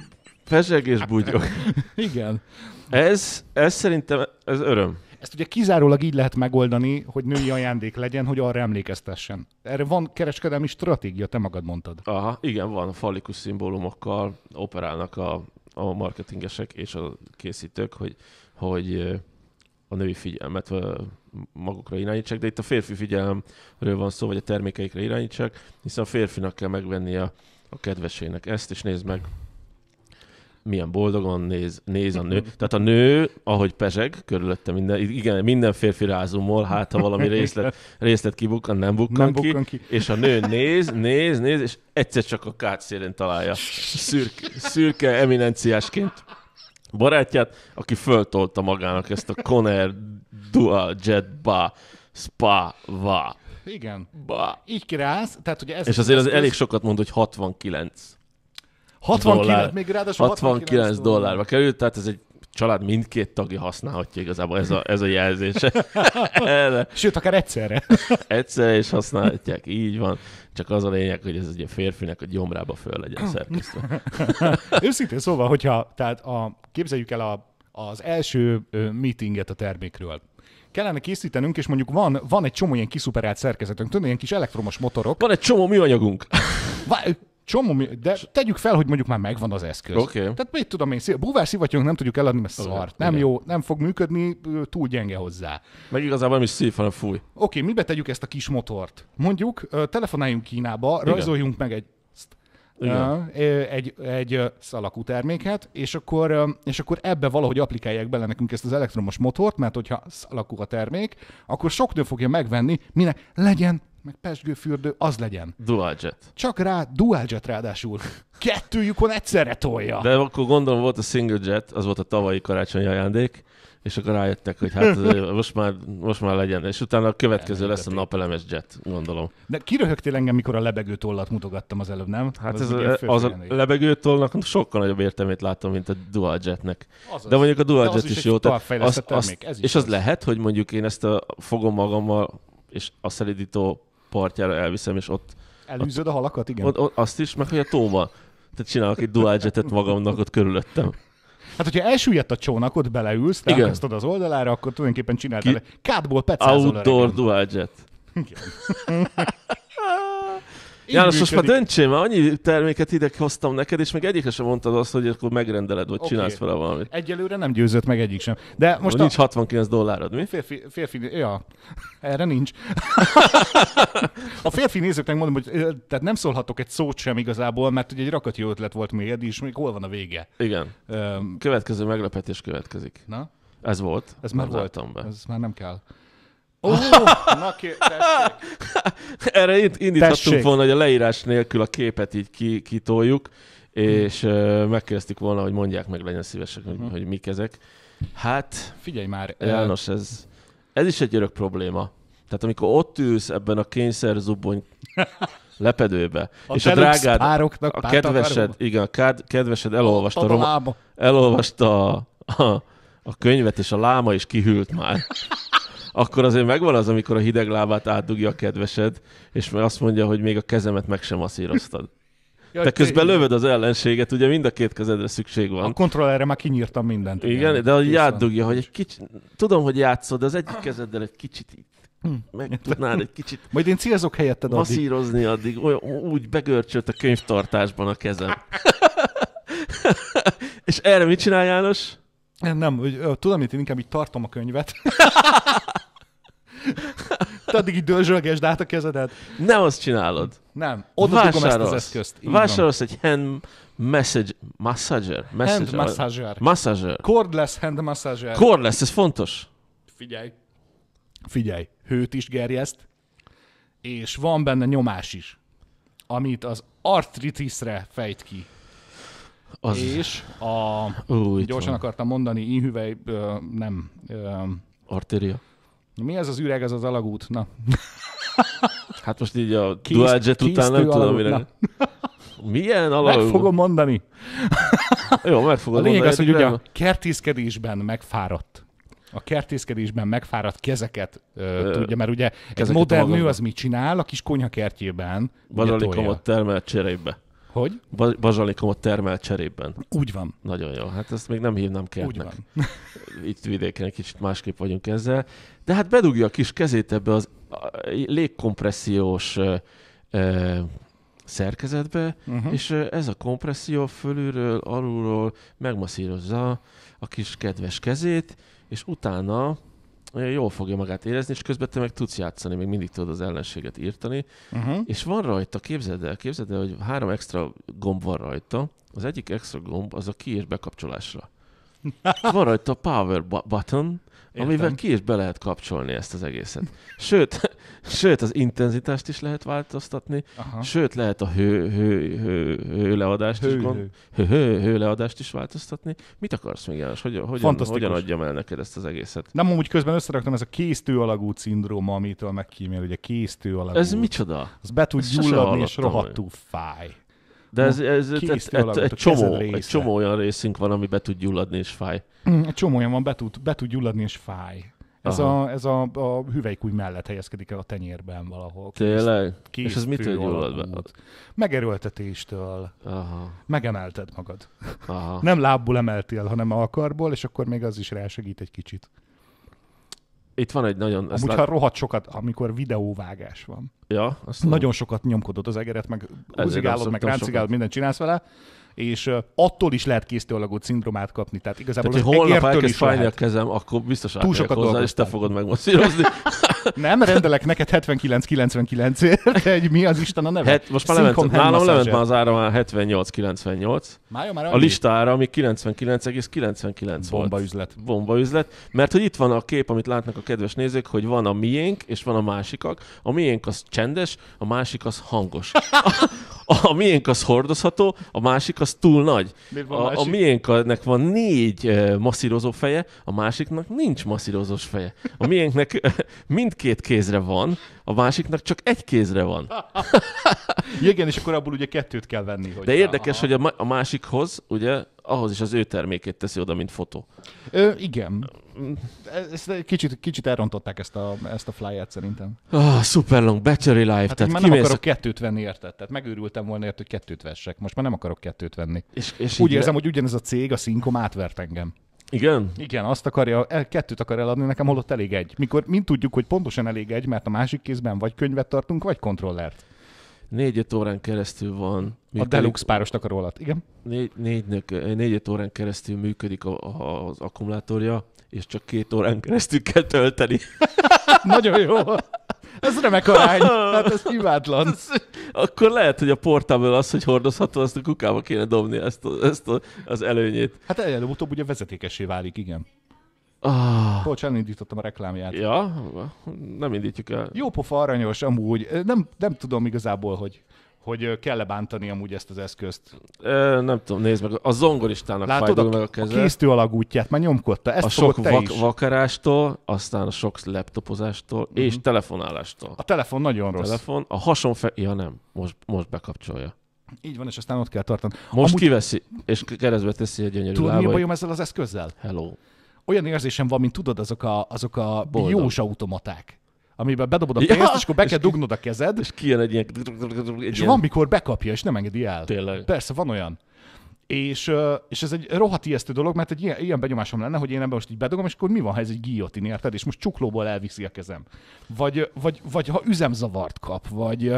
Pezseg és bugyog. Igen. Ez, ez szerintem, ez öröm. Ezt ugye kizárólag így lehet megoldani, hogy női ajándék legyen, hogy arra emlékeztessen. Erre van kereskedelmi stratégia, te magad mondtad. Aha, igen, van. Falikus szimbólumokkal operálnak a, a marketingesek és a készítők, hogy, hogy a női figyelmet magukra irányítsák, de itt a férfi figyelemről van szó, vagy a termékeikre irányítsák, hiszen a férfinak kell megvennie a, a kedvesének ezt, és nézd meg, milyen boldogan néz, néz a nő. Mhm. Tehát a nő, ahogy pezseg körülötte minden, igen, minden férfi rázumol, hát ha valami részlet, részlet kibukkan, nem bukkan, nem ki, bukkan ki, és a nő néz, néz, néz, és egyszer csak a kát szélén találja szürke, szürke eminenciásként barátját, aki föltolta magának ezt a Conair Dual Jet Ba Spa Va. Igen. Ba. Így királsz. tehát hogy ez... És azért az, az elég sokat mond, hogy 69. 69, dollár, még ráadásul 69, dollárba került, tehát ez egy család mindkét tagja használhatja igazából ez a, ez a jelzése. Sőt, akár egyszerre. egyszerre is használhatják, így van. Csak az a lényeg, hogy ez ugye férfinek a gyomrába föl legyen szerkesztve. Őszintén szóval, hogyha tehát a, képzeljük el a, az első ö, meetinget a termékről, kellene készítenünk, és mondjuk van, van egy csomó ilyen kiszuperált szerkezetünk, tudod, ilyen kis elektromos motorok. Van egy csomó műanyagunk csomó, de tegyük fel, hogy mondjuk már megvan az eszköz. Okay. Tehát mit tudom én, búvár szivattyúnk nem tudjuk eladni, mert okay. szart. Nem okay. jó, nem fog működni, túl gyenge hozzá. Meg igazából nem is szív, hanem fúj. Oké, okay, mibe tegyük ezt a kis motort? Mondjuk telefonáljunk Kínába, Igen. rajzoljunk meg egy egy, egy szalakú terméket, és akkor, és akkor ebbe valahogy applikálják bele nekünk ezt az elektromos motort, mert hogyha szalakú a termék, akkor sok nő fogja megvenni, minek legyen meg pesgőfürdő, az legyen. Dualjet. Csak rá, dualjet ráadásul. Kettőjükon egyszerre tolja. De akkor gondolom volt a single jet, az volt a tavalyi karácsonyi ajándék, és akkor rájöttek, hogy hát most már, most már legyen. És utána a következő lesz a napelemes jet, gondolom. De kiröhögtél engem, mikor a lebegő tollat mutogattam az előbb, nem? Hát az, ez a, az a lebegő tollnak sokkal nagyobb értelmét látom, mint a dual jetnek. Azaz. De mondjuk a dual De jet is, is jó. Az, az, és az, az lehet, hogy mondjuk én ezt a, fogom magammal, és a szelidító partjára elviszem, és ott... Elűzöd a halakat, igen? Ott, ott azt is, meg hogy a tóval. Tehát csinálok egy dual jetet magamnak ott körülöttem. Hát, hogyha elsüllyedt a csónak, ott beleülsz, te az oldalára, akkor tulajdonképpen csináltál. Ki... Kádból pecázol Outdoor dual jet. Igen. János, működik. most már döntsél, mert annyi terméket ide hoztam neked, és meg egyik sem mondtad azt, hogy akkor megrendeled, vagy okay. csinálsz vele valamit. Egyelőre nem győzött meg egyik sem. De most a... nincs 69 dollárod, mi? Férfi, férfi, ja, erre nincs. a férfi nézőknek mondom, hogy tehát nem szólhatok egy szót sem igazából, mert ugye egy rakat jó ötlet volt még, és még hol van a vége? Igen. Um... Következő meglepetés következik. Na? Ez volt. Ez már voltam be. Ez már nem kell. Ó, na kér, Erre itt indítottunk tessék. volna, hogy a leírás nélkül a képet így ki, kitoljuk, és hmm. megkérdeztük volna, hogy mondják meg, legyen szívesek, hogy, hmm. hogy mik ezek. Hát... Figyelj már! János, ez, ez is egy örök probléma. Tehát amikor ott ülsz ebben a kényszer zubony lepedőbe, a és a drágád, a kedvesed, igen, a kád, kedvesed elolvasta, a elolvasta a, a, a könyvet, és a láma is kihűlt már. akkor azért megvan az, amikor a hideg lábát átdugja a kedvesed, és azt mondja, hogy még a kezemet meg sem masszíroztad. Jaj, Te közben így. lövöd az ellenséget, ugye mind a két kezedre szükség van. A kontrollerre már kinyírtam mindent. Igen, igen de hogy átdugja, hogy egy kicsit, tudom, hogy játszod, de az egyik kezeddel egy kicsit így hm. meg tudnád egy kicsit... Majd én célzok helyetted masszírozni addig. Masszírozni addig, olyan, úgy begörcsölt a könyvtartásban a kezem. És erre mit csinál János? Nem, hogy, tudom, hogy én inkább így tartom a könyvet. Te addig így dörzsölgesd át a kezedet. Nem azt csinálod. Nem. Oda Vásárolsz. ezt az eszközt. Így Vásárolsz van. egy hand message, massager. Message, Hand massager. Massager. Cordless hand massager. Cordless, ez fontos. Figyelj. Figyelj. Hőt is gerjeszt, és van benne nyomás is, amit az artritisre fejt ki. Az... És a... Ú, gyorsan van. akartam mondani, inhüvely, ö, nem. Ö, Artéria. Mi az az üreg, az az alagút? Na. Hát most így a Kész, dual után nem tudom, mire. Milyen alagút? Meg fogom mondani. Jó, meg fogom A lényeg az, hogy ugye a kertészkedésben megfáradt a kertészkedésben megfáradt kezeket ö, ö, tudja, mert ugye egy modern nő az mit csinál a kis konyha kertjében Van a termel cserébe. Hogy? Ba- bazsalikomot termel cserében. Úgy van. Nagyon jó. Hát ezt még nem hívnám kertnek. Úgy van. Itt vidéken egy kicsit másképp vagyunk ezzel. De hát bedugja a kis kezét ebbe az légkompressziós ö, ö, szerkezetbe, uh-huh. és ez a kompresszió fölülről, alulról megmasszírozza a kis kedves kezét, és utána jól fogja magát érezni, és közben te meg tudsz játszani, még mindig tudod az ellenséget írtani. Uh-huh. És van rajta, képzeld el, képzeld el, hogy három extra gomb van rajta. Az egyik extra gomb az a kiír bekapcsolásra. Van rajta power button, Értem. amivel ki is be lehet kapcsolni ezt az egészet. Sőt, sőt az intenzitást is lehet változtatni, Aha. sőt, lehet a hő, hő, hő, hő leadást hő, is gond, hő. Hő, hő, leadást is változtatni. Mit akarsz még, János? Hogy, hogyan, hogyan adjam el neked ezt az egészet? Nem, amúgy közben összeraktam ez a késztő alagú szindróma, amitől megkímél, a késztő alagú. Ez micsoda? Az be tud gyulladni, és rohadtul fáj. De ez, ez, ez, ez, ez egy, csomó, egy csomó olyan részünk van, ami be tud gyulladni és fáj. Mm, egy csomó olyan van, be tud, be tud gyulladni és fáj. Ez, Aha. a, ez a, a hüvelykúj mellett helyezkedik el a tenyérben valahol. Tényleg? Kész és ez mitől gyullad be? Megerőltetéstől. Aha. Megemelted magad. Aha. Nem lábbul emeltél, hanem alkarból, és akkor még az is rásegít egy kicsit itt van egy nagyon... Amúgy lát... ha rohadt sokat, amikor videóvágás van. Ja, azt Nagyon tudom. sokat nyomkodott az egeret, meg húzigálod, meg ráncigálod, mindent csinálsz vele, és attól is lehet kézteolagút szindromát kapni. Tehát igazából Tehát, hogy holnap elkezd fájni a kezem, akkor biztos Túl sokat hozzá, dolgoztam. és te fogod megmasszírozni. nem, rendelek neked 79-99-ért, egy mi az Isten a neve? Het, most már lement, nálam lement már az ára már 78-98. már annyi? A listára, ami 99,99 volt. Bomba üzlet. Bomba üzlet, mert hogy itt van a kép, amit látnak a kedves nézők, hogy van a miénk, és van a másikak. A miénk az csendes, a másik az hangos. A miénk az hordozható, a másik az túl nagy. A, a, miénknek van négy eh, masszírozó feje, a másiknak nincs masszírozós feje. A miénknek eh, mindkét kézre van, a másiknak csak egy kézre van. Igen, és akkor abból ugye kettőt kell venni. Hogy De érdekes, aha. hogy a, ma- a másikhoz, ugye, ahhoz is az ő termékét teszi oda, mint fotó. Ö, igen ezt kicsit, kicsit elrontották ezt a, ezt a flyert szerintem. Ah, super long battery life. Hát tehát már nem akarok a... kettőt venni, érted? Tehát megőrültem volna ért, hogy kettőt vessek. Most már nem akarok kettőt venni. És, és Úgy érzem, érzem, hogy ugyanez a cég, a Szinkom átvert engem. Igen? Igen, azt akarja, kettőt akar eladni nekem, holott elég egy. Mikor mind tudjuk, hogy pontosan elég egy, mert a másik kézben vagy könyvet tartunk, vagy kontrollert. Négy-öt órán keresztül van. Működik, a deluxe páros takarólat, igen. Négy-öt négy, négy, négy órán keresztül működik a, a, az akkumulátorja, és csak két órán keresztül kell tölteni. Nagyon jó. Ez remek arány. Hát ez hibátlan. akkor lehet, hogy a portable az, hogy hordozható, azt a kukába kéne dobni ezt, a, ezt a, az előnyét. Hát előbb-utóbb ugye vezetékesé válik, igen. Ah. Bocs, elindítottam a reklámját. Ja, nem indítjuk el. Jó pofa, aranyos, amúgy. Nem, nem tudom igazából, hogy hogy kell-e bántani amúgy ezt az eszközt? Ö, nem tudom, nézd meg, a zongoristának Látod, a, meg a keze. a késztő alagútját már nyomkodta, ezt a sok vak- is. vakarástól, aztán a sok laptopozástól mm-hmm. és telefonálástól. A telefon nagyon a rossz. Telefon, a hasonfe... Ja nem, most, most bekapcsolja. Így van, és aztán ott kell tartani. Most Amúgy... kiveszi, és keresztbe teszi egy gyönyörű Tudod, mi a bajom ezzel az eszközzel? Hello. Olyan érzésem van, mint tudod, azok a, azok a Boldog. jós automaták amiben bedobod a pénzt, ja, és akkor be és kell dugnod a kezed. És kijön egy ilyen... Egy és ilyen... van, mikor bekapja, és nem engedi el. Tényleg. Persze, van olyan. És, és ez egy rohadt ijesztő dolog, mert egy ilyen, ilyen benyomásom lenne, hogy én ebben most így bedugom, és akkor mi van, ha ez egy guillotine, érted? És most csuklóból elviszi a kezem. Vagy, vagy, vagy ha üzemzavart kap, vagy,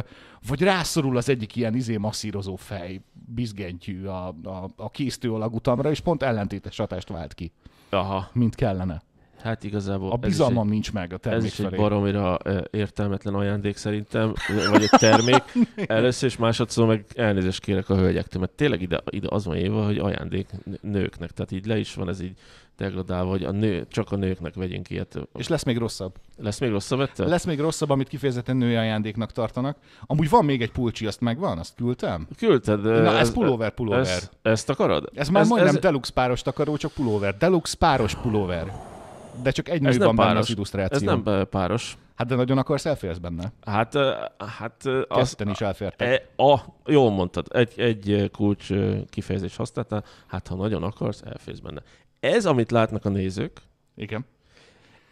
vagy rászorul az egyik ilyen izé masszírozó fej, bizgentyű a, a, a késztő alagutamra, és pont ellentétes hatást vált ki. Aha. Mint kellene. Hát igazából... A bizalmam nincs meg a termék Ez is felé. egy baromira értelmetlen ajándék szerintem, vagy egy termék. Először és másodszor meg elnézést kérek a hölgyektől, mert tényleg ide, ide az van éve, hogy ajándék nőknek. Tehát így le is van ez így degradálva, hogy a nő, csak a nőknek vegyünk ilyet. És lesz még rosszabb. Lesz még rosszabb ettől? Lesz még rosszabb, amit kifejezetten női ajándéknak tartanak. Amúgy van még egy pulcsi, azt megvan, azt küldtem? Küldted. Na, ez, ez pulóver, pulóver. Ez, ezt akarod? Ez már ez, majdnem ez... deluxe páros takaró, csak pulóver. Deluxe páros pulóver de csak egy nő van páros. benne az illusztráció. Ez nem páros. Hát de nagyon akarsz elférsz benne. Hát, hát az... is elfértek. E, a, jól mondtad, egy, egy kulcs kifejezés használtál, hát ha nagyon akarsz, elférsz benne. Ez, amit látnak a nézők, Igen.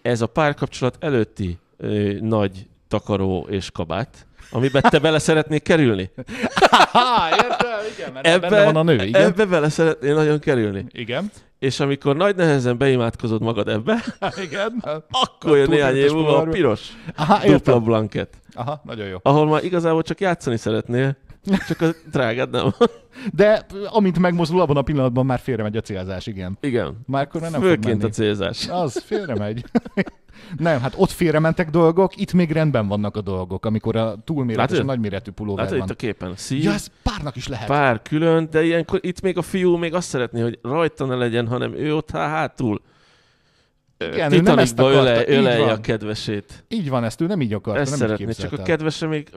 ez a párkapcsolat előtti ö, nagy takaró és kabát, amiben te bele szeretnél kerülni. értem ebbe, van a nő, igen? Ebbe vele szeretnél nagyon kerülni. Igen. És amikor nagy nehezen beimádkozod magad ebbe, igen. akkor jön néhány év múlva a piros Aha, dupla értem. blanket. Aha, nagyon jó. Ahol már igazából csak játszani szeretnél, csak a drágád nem. De amint megmozdul, abban a pillanatban már félremegy a célzás, igen. Igen. Már akkor már nem Főként a célzás. Az, félremegy. Nem, hát ott félrementek dolgok, itt még rendben vannak a dolgok, amikor a túlméretes, a nagyméretű pulóver Látod, van. itt a képen. Szív, ja, ez párnak is lehet. Pár külön, de ilyenkor itt még a fiú még azt szeretné, hogy rajta ne legyen, hanem ő ott hátul. Igen, Titanicba ő nem ezt akarta, ölelje, ölelje a kedvesét. Így van, ezt ő nem így akarta. Ezt nem szeretné, csak a kedvese még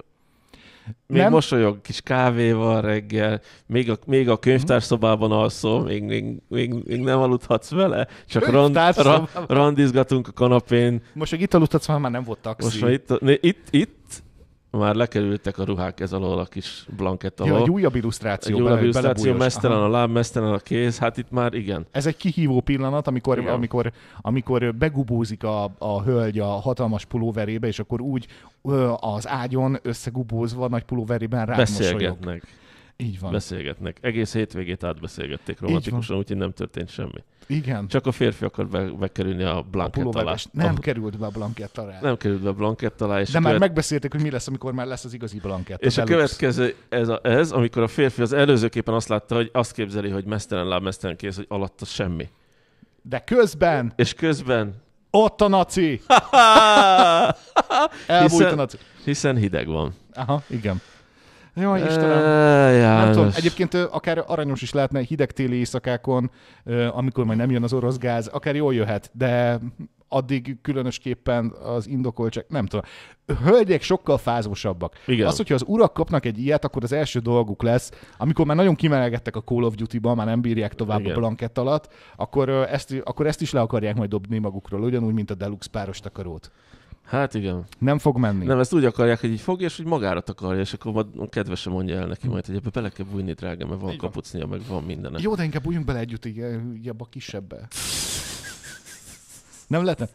még nem? mosolyog, kis kávéval reggel, még a, még a könyvtárszobában alszol, még, még, még, még nem aludhatsz vele, csak rand, ra, randizgatunk a kanapén. Most, hogy itt aludhatsz, már nem volt taxi. Most, itt, itt, itt már lekerültek a ruhák ez alól a kis blanket alól. Ja, egy újabb illusztráció. Egy újabb bele, illusztráció, mesztelen a láb, mesztelen a kéz, hát itt már igen. Ez egy kihívó pillanat, amikor, igen. amikor, amikor begubózik a, a hölgy a hatalmas pulóverébe, és akkor úgy az ágyon összegubózva nagy pulóverében rámosolyog. Beszélgetnek. Így van. beszélgetnek. Egész hétvégét átbeszélgették romantikusan, úgyhogy nem történt semmi. Igen. Csak a férfi akar be, bekerülni a blanket alá. Nem a... került be a blanket alá. Nem került be a blanket alá. És De már követ... megbeszélték, hogy mi lesz, amikor már lesz az igazi blanket. És a következő ez, a, ez, amikor a férfi az előzőképpen azt látta, hogy azt képzeli, hogy mesztelen láb, mesztelen kész, hogy alatta semmi. De közben... És közben... Ott a naci! Elbújt hiszen, a naci. Hiszen hideg van. Aha, igen. Jaj, Istenem. E, nem tudom, egyébként akár aranyos is lehetne hidegtéli éjszakákon, amikor majd nem jön az orosz gáz, akár jól jöhet, de addig különösképpen az indokoltság, nem tudom. Hölgyek sokkal fázósabbak. Igen. Az, hogyha az urak kapnak egy ilyet, akkor az első dolguk lesz, amikor már nagyon kimelegettek a Call of duty már nem bírják tovább Igen. a blankett alatt, akkor ezt, akkor ezt is le akarják majd dobni magukról, ugyanúgy, mint a Deluxe páros takarót. Hát igen. Nem fog menni. Nem, ezt úgy akarják, hogy így fogja, és hogy magára takarja, és akkor majd kedvesen mondja el neki majd, hogy ebbe bele kell bújni, drága, mert van így kapucnia, meg van minden. Jó, de inkább bújjunk bele együtt, így, így a kisebbbe. Nem lehetne?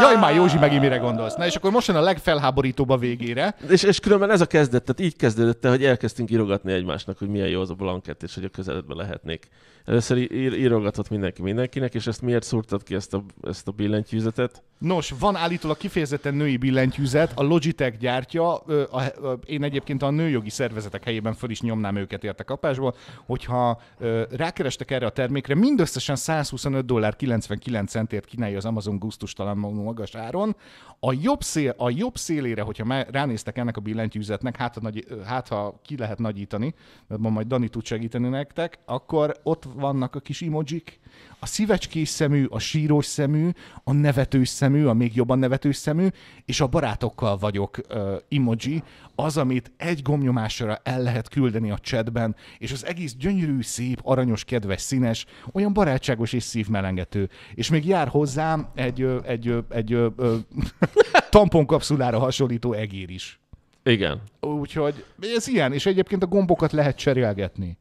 Jaj, már Józsi, megint mire gondolsz? Na, és akkor most jön a legfelháborítóbb a végére. És, és különben ez a kezdet, tehát így kezdődött, hogy elkezdtünk írogatni egymásnak, hogy milyen jó az a blanket, és hogy a közeledben lehetnék. Először írogatott mindenki mindenkinek, és ezt miért szúrtad ki ezt a, ezt a billentyűzetet? Nos, van állítólag kifejezetten női billentyűzet, a Logitech gyártja, a, a, a, én egyébként a nőjogi szervezetek helyében föl is nyomnám őket érte kapásból, hogyha a, rákerestek erre a termékre, mindösszesen 125 dollár 99 centért kínálja az az Amazon gusztustalanul magas áron. A jobb, szél, a jobb szélére, hogyha már ránéztek ennek a billentyűzetnek, hát ha, nagy, hát ha ki lehet nagyítani, mert ma majd Dani tud segíteni nektek, akkor ott vannak a kis emojik, a szívecskés szemű, a sírós szemű, a nevetős szemű, a még jobban nevetős szemű, és a barátokkal vagyok uh, emoji, az, amit egy gomnyomásra el lehet küldeni a chatben, és az egész gyönyörű, szép, aranyos, kedves, színes, olyan barátságos és szívmelengető. És még jár hozzám egy, egy, egy, egy tamponkapszulára hasonlító egér is. Igen. Úgyhogy ez ilyen, és egyébként a gombokat lehet cserélgetni.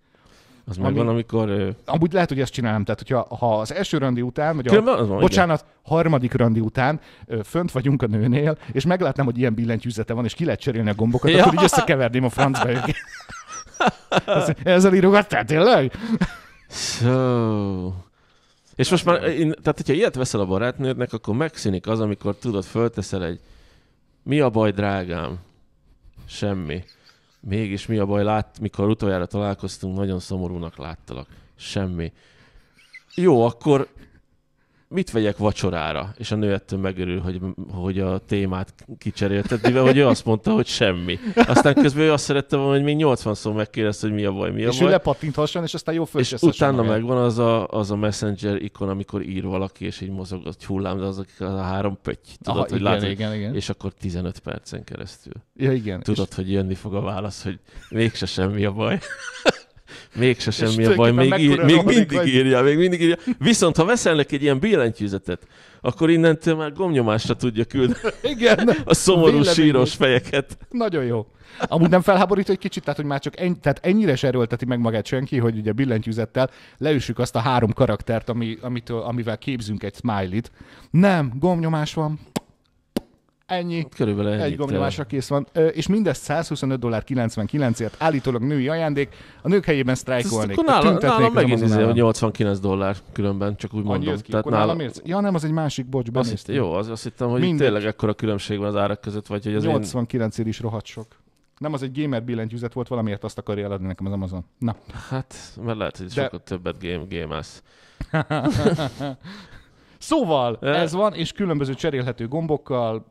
Az ami, megvan, amikor... Amúgy lehet, hogy ezt csinálom. Tehát, hogyha ha az első randi után, vagy Különben a, van, bocsánat, igen. harmadik randi után fönt vagyunk a nőnél, és meglátnám, hogy ilyen billentyűzete van, és ki lehet cserélni a gombokat, ja. akkor így összekeverném a francba őket. Ezzel írogattál tényleg? So... És most már, én, tehát hogyha ilyet veszel a barátnődnek, akkor megszűnik az, amikor tudod, fölteszel egy mi a baj, drágám? Semmi. Mégis mi a baj, lát, mikor utoljára találkoztunk, nagyon szomorúnak láttalak. Semmi. Jó, akkor mit vegyek vacsorára? És a nő ettől megörül, hogy, hogy a témát kicserélted, mivel hogy ő azt mondta, hogy semmi. Aztán közben ő azt szerette volna, hogy még 80 szó megkérdezte, hogy mi a baj, mi a és baj. És ő lepatinthasson, és aztán jó És utána magát. megvan az a, az a messenger ikon, amikor ír valaki, és így mozog az hullám, de azok az a három pötty. Tudod, Aha, hogy igen, látod, igen, igen. És akkor 15 percen keresztül. Ja, igen. Tudod, és... hogy jönni fog a válasz, hogy mégse semmi a baj mégse semmi a baj, még, ír, még mindig vagy. írja, még mindig írja. Viszont ha neki egy ilyen billentyűzetet, akkor innentől már gomnyomásra tudja küldeni Igen, a szomorú, a síros fejeket. Nagyon jó. Amúgy nem felháborít egy kicsit, tehát hogy már csak ennyi, tehát ennyire se erőlteti meg magát senki, hogy ugye billentyűzettel leüssük azt a három karaktert, ami, amitől, amivel képzünk egy smiley-t. Nem, gomnyomás van, Ennyi. Hát körülbelül ennyi. Egy gombnyomásra kész van. És mindezt 125 dollár 99-ért állítólag női ajándék. A nők helyében sztrájkolnék. Akkor nála, nálam megint ez 89 dollár különben, csak úgy mondom. Ki, Tehát nálam... ja, nem, az egy másik, bocs, azt Jó, az, azt hittem, hogy Mindegy. tényleg ekkora különbség van az árak között, vagy hogy az 89 én... is rohadt sok. Nem az egy gamer billentyűzet volt, valamiért azt akarja eladni nekem az Amazon. Na. Hát, mert lehet, hogy De... sokat többet game, game az. Szóval ez van, és különböző cserélhető gombokkal,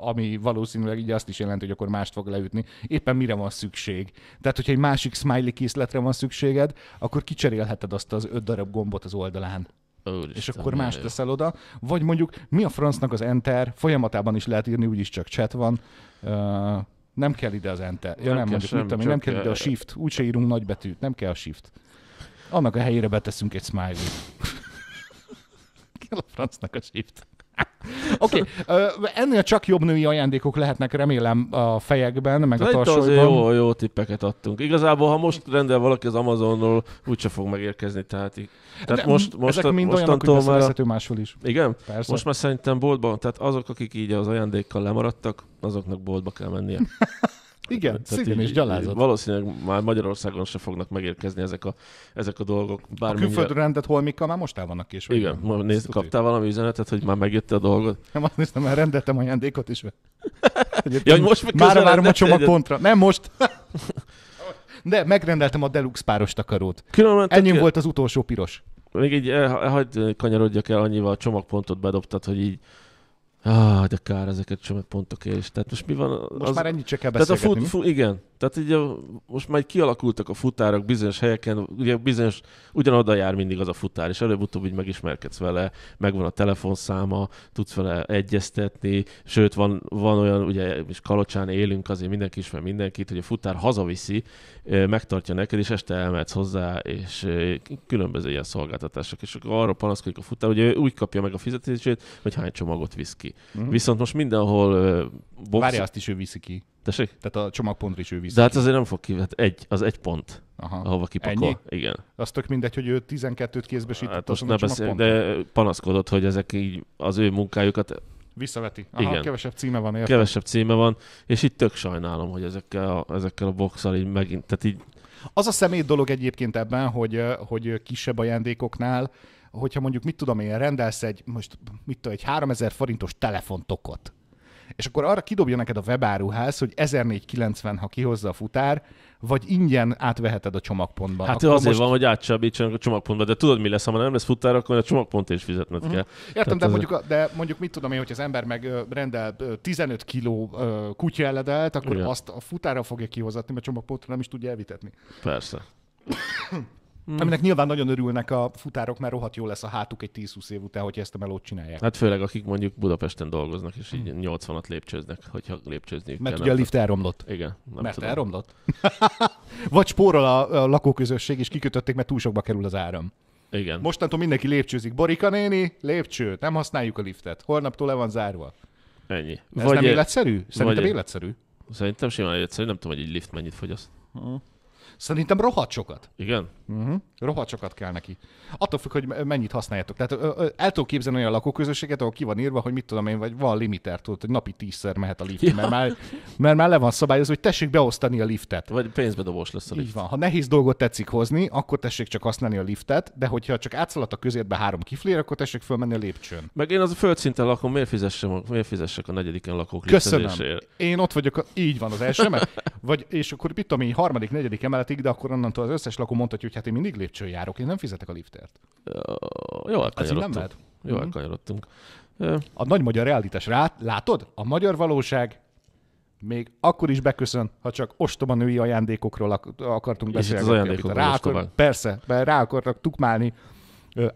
ami valószínűleg így azt is jelenti, hogy akkor mást fog leütni. Éppen mire van szükség. Tehát, hogyha egy másik smiley készletre van szükséged, akkor kicserélheted azt az öt darab gombot az oldalán. Úristen, és akkor más teszel oda. Vagy mondjuk mi a francnak az enter, folyamatában is lehet írni, úgyis csak chat van. Uh, nem kell ide az enter. Ja, nem, nem mondjuk, semmi, mit tudom, nem kell ide a shift. Úgyse írunk betűt, nem kell a shift. Annak a helyére beteszünk egy smiley. kell a francnak a shift. Oké, okay. ennél csak jobb női ajándékok lehetnek, remélem, a fejekben, meg Lehet a tarsolyban. Jó, jó tippeket adtunk. Igazából, ha most rendel valaki az Amazonról, úgyse fog megérkezni. Tehát, tehát most, most, ezek mind olyanok, hogy már... máshol is. Igen? Persze. Most már szerintem boltban, tehát azok, akik így az ajándékkal lemaradtak, azoknak boltba kell mennie. Igen, szintén is gyalázat. Valószínűleg már Magyarországon se fognak megérkezni ezek a, ezek a dolgok. Bármilyen... A külföldre rendet holmikkal már most el vannak később. Igen, ma nézd, szóval- kaptál valami üzenetet, hogy már megjött a dolgot? Nem, azt néztem, már rendeltem ajándékot is. ja, most már várom a kontra. Nem most. De megrendeltem a deluxe páros takarót. Ennyi volt az utolsó piros. Még így, eh, hagyd kanyarodjak el annyival, a csomagpontot bedobtad, hogy így Ah, de kár ezeket sem pontok és. Tehát most mi van? Az... Most már ennyit csak kell beszélgetni. Tehát a fut, fu, igen, tehát így most már kialakultak a futárok bizonyos helyeken, ugye bizonyos, ugyanoda jár mindig az a futár, és előbb-utóbb így megismerkedsz vele, megvan a telefonszáma, tudsz vele egyeztetni, sőt van, van olyan, ugye és Kalocsán élünk, azért mindenki ismer mindenkit, hogy a futár hazaviszi, megtartja neked, és este elmehetsz hozzá, és különböző ilyen szolgáltatások. És akkor arra panaszkodik a futár, hogy ő úgy kapja meg a fizetését, hogy hány csomagot visz ki. Mm-hmm. Viszont most mindenhol... Box... Várja, azt is ő viszi ki. Tessék? Tehát a csomagpontra is ő visz. De hát azért nem fog ki, hát egy, az egy pont, Aha. ahova kipakol. Ennyi? Igen. Az tök mindegy, hogy ő 12-t kézbesített. Hát azon a beszél, de panaszkodott, hogy ezek így az ő munkájukat Visszaveti. Aha, Igen. kevesebb címe van, értem. Kevesebb címe van, és itt tök sajnálom, hogy ezekkel a, ezekkel a boxal így megint, tehát így... Az a szemét dolog egyébként ebben, hogy, hogy kisebb ajándékoknál, hogyha mondjuk, mit tudom én, rendelsz egy, most mit tudom, egy 3000 forintos telefontokot, és akkor arra kidobja neked a webáruház, hogy 1490, ha kihozza a futár, vagy ingyen átveheted a csomagpontban. Hát akkor azért most... van, hogy átcsábítsanak a csomagpontban, de tudod, mi lesz, ha már nem lesz futár, akkor a csomagpont is fizetned mhm. kell. Mm. Értem, de, az... mondjuk, de mondjuk mit tudom én, hogy az ember meg rendel 15 kiló kutyaeledelt, akkor Igen. azt a futára fogja kihozatni, mert csomagpontra nem is tudja elvitetni. Persze. Mm. Aminek nyilván nagyon örülnek a futárok, mert rohadt jó lesz a hátuk egy 10-20 év után, hogy ezt a melót csinálják. Hát főleg akik mondjuk Budapesten dolgoznak, és így mm. 80-at lépcsőznek, hogyha kell. Mert kell, ugye a lift elromlott. Igen. Nem mert tudom. elromlott. Vagy spórol a, a lakóközösség, és kikötötték, mert túl sokba kerül az áram. Igen. Mostantól mindenki lépcsőzik. Borika néni, lépcső, nem használjuk a liftet. Holnaptól le van zárva. Ennyi. Ez vagy nem életszerű? Szerintem életszerű. Szerintem simán életszerű, nem tudom, hogy egy lift mennyit fogyaszt. Uh-huh. Szerintem rohadt sokat. Igen? Uh-huh. Rohadt sokat kell neki. Attól függ, hogy mennyit használjátok. Tehát el tudok képzelni olyan lakóközösséget, ahol ki van írva, hogy mit tudom én, vagy van limiter, tudod, hogy napi tízszer mehet a lift, ja. mert, már, mert már le van szabályozva, hogy tessék beosztani a liftet. Vagy dobos lesz a lift. Így van. Ha nehéz dolgot tetszik hozni, akkor tessék csak használni a liftet, de hogyha csak átszaladt a közértbe három kiflér, akkor tessék fölmenni a lépcsőn. Meg én az a földszinten lakom, miért fizessem, miért fizessek a negyediken lakók Köszönöm. Én ott vagyok, a... így van az első, mert, vagy, és akkor mit tudom én, harmadik, negyedik emelet szolgáltatig, de akkor onnantól az összes lakó mondhatja, hogy hát én mindig lépcsőn járok, én nem fizetek a liftért. jó, Jó, elkanyarodtunk. A nagy magyar realitás. Rá, látod? A magyar valóság még akkor is beköszön, ha csak ostoba női ajándékokról akartunk beszélni. Az ajándékokról rá akar, Persze, mert rá akartak tukmálni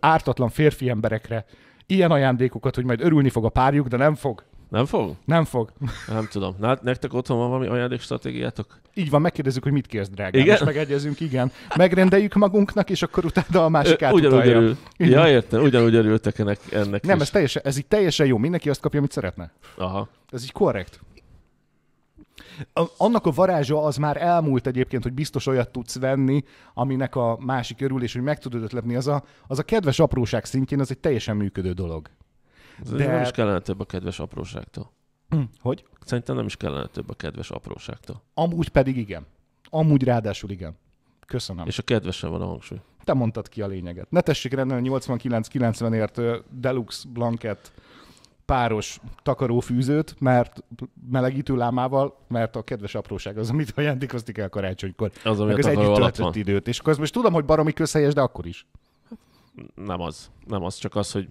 ártatlan férfi emberekre ilyen ajándékokat, hogy majd örülni fog a párjuk, de nem fog. Nem fog? Nem fog. Nem tudom. Na, hát nektek otthon van valami ajándékstratégiátok? Így van, megkérdezzük, hogy mit kérsz, drágám. Igen? És megegyezünk, igen. Megrendeljük magunknak, és akkor utána a másik Ö, ugyanúgy utalja. Örül. Ja, értem, ugyanúgy örültek ennek. ennek nem, is. ez, teljesen, ez így teljesen jó. Mindenki azt kapja, amit szeretne. Aha. Ez így korrekt. Annak a varázsa az már elmúlt egyébként, hogy biztos olyat tudsz venni, aminek a másik örülés, hogy meg tudod ötletni. Az a, az a kedves apróság szintjén, az egy teljesen működő dolog. De... Nem is kellene több a kedves apróságtól. Mm, hogy? Szerintem nem is kellene több a kedves apróságtól. Amúgy pedig igen. Amúgy ráadásul igen. Köszönöm. És a kedvesen van a hangsúly. Te mondtad ki a lényeget. Ne tessék rendelni 89-90-ért deluxe blanket páros takarófűzőt, mert melegítő lámával, mert a kedves apróság az, amit ajándékoztik el karácsonykor. Az, ami az együtt van. időt. És akkor most tudom, hogy baromi közhelyes, de akkor is. Nem az. Nem az, csak az, hogy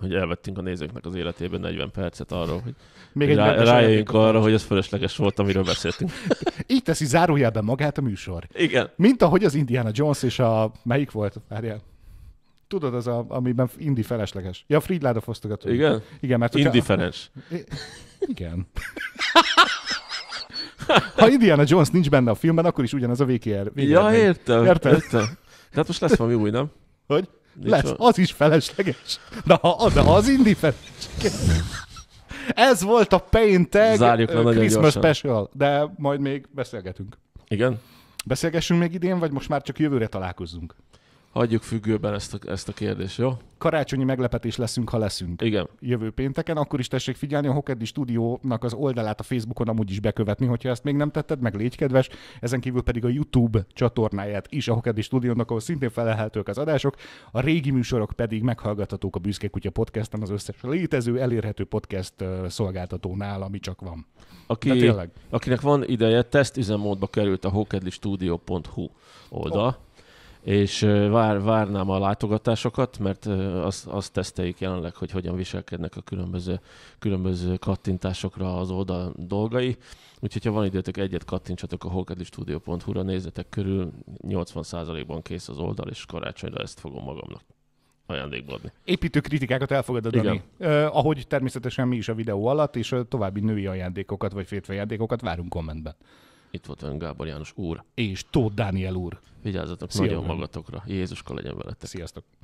hogy elvettünk a nézőknek az életében 40 percet arról, hogy Még egy rá, rájöjjünk arra, hogy ez fölösleges volt, amiről beszéltünk. Így teszi zárójelben magát a műsor. Igen. Mint ahogy az Indiana Jones és a... Melyik volt? Várjál. Tudod, az, a, amiben indi felesleges. Ja, Fridláda fosztogató. Igen? Igen, mert... Hogyha... Indiferens. Igen. Ha Indiana Jones nincs benne a filmben, akkor is ugyanaz a VKR. VKR ja, értem. Értem. értem. Tehát most lesz valami új, nem? Hogy? lesz, az is felesleges. De ha, de ha az indi felesleges. Ez volt a Paintag Christmas gyorsan. Special, de majd még beszélgetünk. Igen? Beszélgessünk még idén, vagy most már csak jövőre találkozzunk? hagyjuk függőben ezt a, ezt a kérdést, jó? Karácsonyi meglepetés leszünk, ha leszünk. Igen. Jövő pénteken, akkor is tessék figyelni a Hokedi stúdiónak az oldalát a Facebookon amúgy is bekövetni, hogyha ezt még nem tetted, meg légy kedves. Ezen kívül pedig a YouTube csatornáját is a Hokedi stúdiónak, ahol szintén felelhetők az adások. A régi műsorok pedig meghallgathatók a Büszke Kutya podcasten az összes létező elérhető podcast szolgáltatónál, ami csak van. Aki, tényleg. Akinek van ideje, tesztüzemmódba került a hokedlistúdió.hu oldal. Oh és vár, várnám a látogatásokat, mert azt, azt teszteljük jelenleg, hogy hogyan viselkednek a különböző, különböző kattintásokra az oldal dolgai. Úgyhogy, ha van időtök, egyet kattintsatok a holkedlistudio.hu-ra, nézzetek körül, 80%-ban kész az oldal, és karácsonyra ezt fogom magamnak ajándékba adni. Építő kritikákat elfogadod, Igen. Uh, ahogy természetesen mi is a videó alatt, és további női ajándékokat vagy férfi ajándékokat várunk kommentben. Itt volt velünk Gábor János úr. És Tóth Dániel úr. Vigyázzatok Szia nagyon magatokra. Jézuska legyen veletek. Sziasztok.